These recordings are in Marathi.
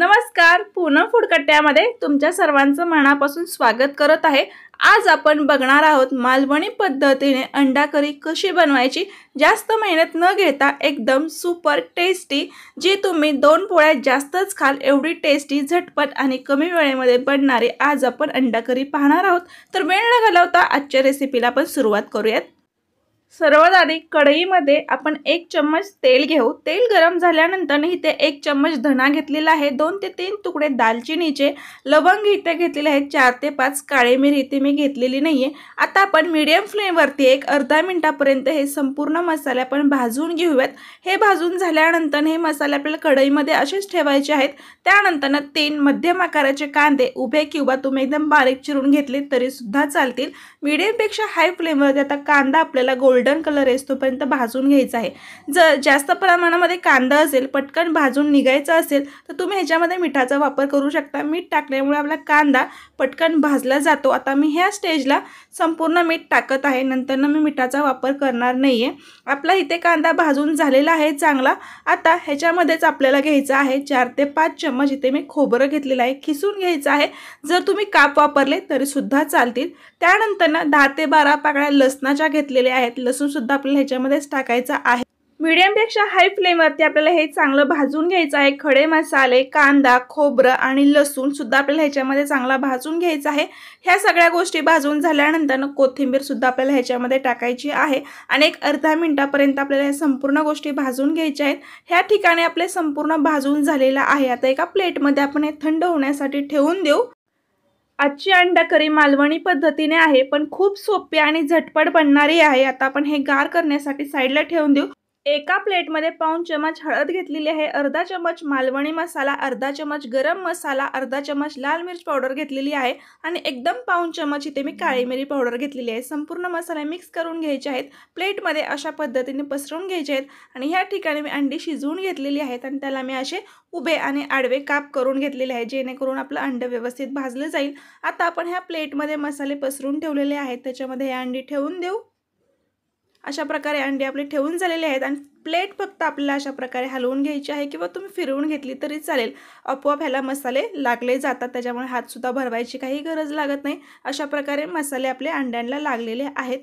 नमस्कार पूनम फुडकट्ट्यामध्ये तुमच्या सर्वांचं मनापासून स्वागत करत आहे आज आपण बघणार आहोत मालवणी पद्धतीने अंडाकरी कशी बनवायची जास्त मेहनत न घेता एकदम सुपर टेस्टी जी तुम्ही दोन पोळ्यात जास्तच खाल एवढी टेस्टी झटपट आणि कमी वेळेमध्ये बनणारी आज आपण अंडाकरी पाहणार आहोत तर वेळ न घालवता आजच्या रेसिपीला आपण सुरुवात करूयात सर्वात आधी कढईमध्ये आपण एक चम्मच तेल घेऊ तेल गरम झाल्यानंतर इथे एक चम्मच धणा घेतलेला आहे दोन ते तीन तुकडे दालचिनीचे लवंग इथे घेतलेले आहेत चार ते पाच काळे मिरी इथे मी घेतलेली नाही आहे आता आपण मीडियम फ्लेमवरती एक अर्धा मिनटापर्यंत हे संपूर्ण मसाले आपण भाजून घेऊयात हे भाजून झाल्यानंतर हे मसाले आपल्याला कढईमध्ये असेच ठेवायचे आहेत त्यानंतर तीन मध्यम आकाराचे कांदे उभे किंवा तुम्ही एकदम बारीक चिरून घेतले तरीसुद्धा चालतील मीडियमपेक्षा हाय फ्लेमवरती आता कांदा आपल्याला गोल्ड गोल्डन कलर येतोपर्यंत तोपर्यंत भाजून घ्यायचा आहे जर जास्त प्रमाणामध्ये कांदा असेल पटकन भाजून निघायचा असेल तर तुम्ही ह्याच्यामध्ये मिठाचा वापर करू शकता मीठ टाकल्यामुळे आपला कांदा पटकन भाजला जातो आता मी ह्या स्टेजला संपूर्ण मीठ टाकत आहे नंतरनं मी मिठाचा वापर करणार नाही आहे आपला इथे कांदा भाजून झालेला आहे चांगला आता ह्याच्यामध्येच आपल्याला घ्यायचा आहे चार ते पाच चम्मच इथे मी खोबरं घेतलेलं आहे खिसून घ्यायचं आहे जर तुम्ही काप वापरले तरीसुद्धा चालतील ना दहा ते बारा पाकळ्या लसणाच्या घेतलेल्या आहेत लसूण सुद्धा आपल्याला ह्याच्यामध्येच टाकायचा आहे मीडियमपेक्षा हाय फ्लेमवरती आपल्याला हे चांगलं भाजून घ्यायचं आहे खडे मसाले कांदा खोबरं आणि लसूण सुद्धा आपल्याला ह्याच्यामध्ये चांगला भाजून घ्यायचा आहे ह्या सगळ्या गोष्टी भाजून झाल्यानंतर कोथिंबीर सुद्धा आपल्याला ह्याच्यामध्ये टाकायची आहे आणि एक अर्धा मिनटापर्यंत आपल्याला ह्या संपूर्ण गोष्टी भाजून घ्यायच्या आहेत ह्या ठिकाणी आपले संपूर्ण भाजून झालेलं आहे आता एका प्लेटमध्ये आपण हे थंड होण्यासाठी ठेवून देऊ आजची अंडा करी मालवणी पद्धतीने आहे पण खूप सोपी आणि झटपट बनणारी आहे आता आपण हे गार करण्यासाठी साईडला ठेवून देऊ एका प्लेटमध्ये पाऊण चमच हळद घेतलेली आहे अर्धा चमच मालवणी मसाला अर्धा चमच गरम मसाला अर्धा चमच लाल मिरच पावडर घेतलेली आहे आणि एकदम पाऊण चमच इथे मी काळी मिरी पावडर घेतलेली आहे संपूर्ण मसाले मिक्स करून घ्यायचे आहेत प्लेटमध्ये अशा पद्धतीने पसरून घ्यायचे आहेत आणि ह्या ठिकाणी मी अंडी शिजवून घेतलेली आहेत आणि त्याला मी असे उभे आणि आडवे काप करून घेतलेले आहे जेणेकरून आपलं अंड व्यवस्थित भाजलं जाईल आता आपण ह्या प्लेटमध्ये मसाले पसरून ठेवलेले आहेत त्याच्यामध्ये हे अंडी ठेवून देऊ अशा प्रकारे अंडे आपले ठेवून झालेले आहेत आणि प्लेट फक्त आपल्याला अशा प्रकारे हलवून घ्यायची आहे किंवा तुम्ही फिरवून घेतली तरी चालेल आपोआप ह्याला मसाले लागले जातात त्याच्यामुळे हातसुद्धा भरवायची काही गरज लागत नाही अशा प्रकारे मसाले आपले अंड्यांना लागलेले आहेत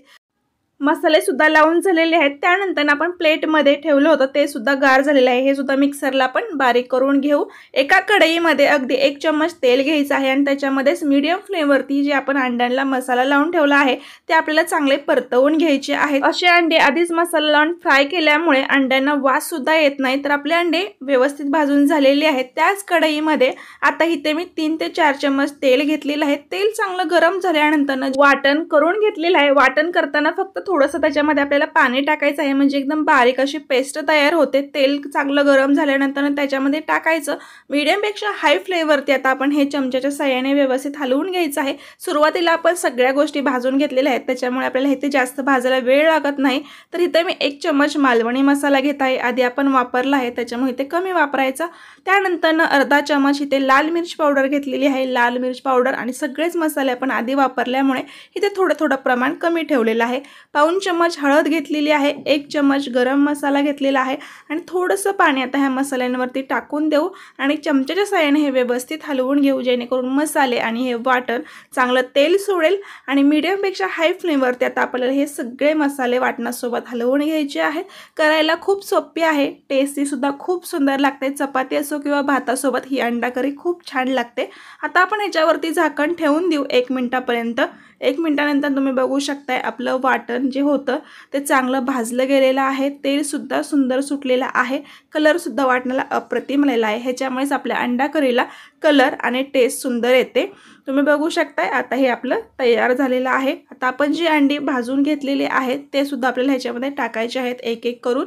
मसालेसुद्धा लावून झालेले आहेत त्यानंतर आपण प्लेटमध्ये ठेवलं होतं ते सुद्धा गार झालेलं आहे हे सुद्धा मिक्सरला आपण बारीक करून घेऊ एका कढईमध्ये अगदी एक चम्मच तेल घ्यायचं आहे आणि त्याच्यामध्येच मीडियम फ्लेमवरती जे आपण अंड्यांना मसाला लावून ठेवला आहे ते आपल्याला चांगले परतवून घ्यायचे आहे असे अंडे आधीच मसाला लावून फ्राय केल्यामुळे अंड्यांना वास सुद्धा येत नाही तर आपले अंडे व्यवस्थित भाजून झालेले आहेत त्याच कढईमध्ये आता इथे मी तीन ते चार चम्मच तेल घेतलेलं आहे तेल चांगलं गरम झाल्यानंतर वाटण करून घेतलेलं आहे वाटण करताना फक्त थोडंसं त्याच्यामध्ये आपल्याला पाणी टाकायचं आहे म्हणजे एकदम बारीक अशी पेस्ट तयार होते तेल चांगलं गरम झाल्यानंतर त्याच्यामध्ये टाकायचं मिडियमपेक्षा हाय फ्लेवरती आता आपण हे चमच्याच्या सहाय्याने व्यवस्थित हलवून घ्यायचं आहे सुरुवातीला आपण सगळ्या गोष्टी भाजून घेतलेल्या आहेत त्याच्यामुळे आपल्याला इथे जास्त भाजायला वेळ लागत नाही तर इथे मी एक चमच मालवणी मसाला घेत आहे आधी आपण वापरला आहे त्याच्यामुळे इथे कमी वापरायचं त्यानंतर अर्धा चमच इथे लाल मिरच पावडर घेतलेली आहे लाल मिरच पावडर आणि सगळेच मसाले आपण आधी वापरल्यामुळे इथे थोडं थोडं प्रमाण कमी ठेवलेलं आहे पाऊण चम्मच हळद घेतलेली आहे एक चम्मच गरम मसाला घेतलेला आहे आणि थोडंसं पाणी आता ह्या मसाल्यांवरती टाकून देऊ आणि चमच्याच्या साह्याने हे व्यवस्थित हलवून घेऊ जेणेकरून मसाले आणि हे वाटण चांगलं तेल सोडेल आणि मिडियमपेक्षा हाय फ्लेमवरती आता आपल्याला हे सगळे मसाले वाटणासोबत हलवून घ्यायचे आहे करायला खूप सोपी आहे टेस्टीसुद्धा खूप सुंदर लागते चपाती असो किंवा भातासोबत ही अंडा करी खूप छान लागते आता आपण ह्याच्यावरती झाकण ठेवून देऊ एक मिनटापर्यंत एक मिनटानंतर तुम्ही बघू शकताय आपलं वाटण जे होतं ते चांगलं भाजलं गेलेलं आहे तेलसुद्धा सुंदर सुटलेलं आहे कलरसुद्धा वाटण्याला अप्रतिम आलेला आहे ह्याच्यामुळेच आपल्या अंडा करीला कलर आणि टेस्ट सुंदर येते तुम्ही बघू शकताय आता हे आपलं तयार झालेलं आहे आता आपण जी अंडी भाजून घेतलेली आहे ते सुद्धा आपल्याला ह्याच्यामध्ये टाकायचे आहेत एक एक करून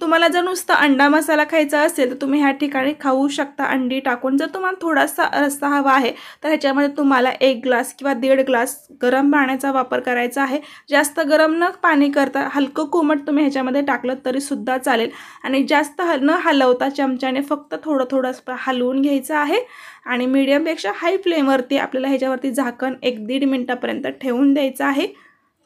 तुम्हाला जर नुसतं अंडा मसाला खायचा असेल तर तुम्ही ह्या ठिकाणी खाऊ शकता अंडी टाकून जर तुम्हाला थोडासा रस्सा हवा आहे तर ह्याच्यामध्ये तुम्हाला एक ग्लास किंवा दीड ग्लास गरम पाण्याचा वापर करायचा आहे जास्त गरम न पाणी करता हलकं कोमट तुम्ही ह्याच्यामध्ये टाकलं तरीसुद्धा चालेल आणि जास्त हल न हलवता चमच्याने फक्त थोडं थोडं हलवून घ्यायचं आहे आणि मीडियमपेक्षा हाय फ्लेमवरती आपल्याला ह्याच्यावरती झाकण एक दीड मिनटापर्यंत ठेवून द्यायचं आहे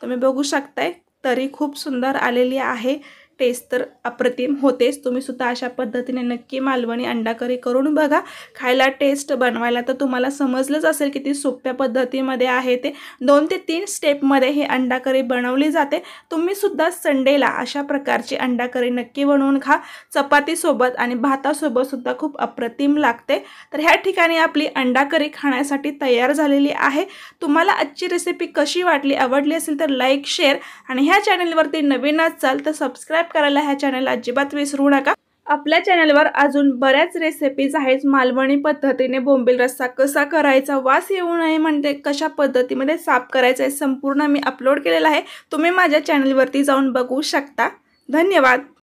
तुम्ही बघू शकताय तरी खूप सुंदर आलेली आहे टेस्ट तर अप्रतिम होतेच तुम्ही सुद्धा अशा पद्धतीने नक्की मालवणी अंडाकरी करून बघा खायला टेस्ट बनवायला तर तुम्हाला समजलंच असेल की ती सोप्या पद्धतीमध्ये आहे ते दोन ते तीन स्टेपमध्ये हे अंडाकरी बनवली जाते तुम्ही सुद्धा संडेला अशा प्रकारची अंडाकरी नक्की बनवून खा चपातीसोबत आणि भातासोबतसुद्धा सुद्धा खूप अप्रतिम लागते तर ह्या ठिकाणी आपली अंडाकरी खाण्यासाठी तयार झालेली आहे तुम्हाला आजची रेसिपी कशी वाटली आवडली असेल तर लाईक शेअर आणि ह्या चॅनलवरती नवीन असाल तर सबस्क्राईब सबस्क्राईब करायला ह्या चॅनलला अजिबात विसरू नका आपल्या चॅनलवर अजून बऱ्याच रेसिपीज आहेत मालवणी पद्धतीने बोंबील रस्सा कसा करायचा वास येऊ नये म्हणजे कशा पद्धतीमध्ये साफ करायचा संपूर्ण मी अपलोड केलेला आहे तुम्ही माझ्या चॅनलवरती जाऊन बघू शकता धन्यवाद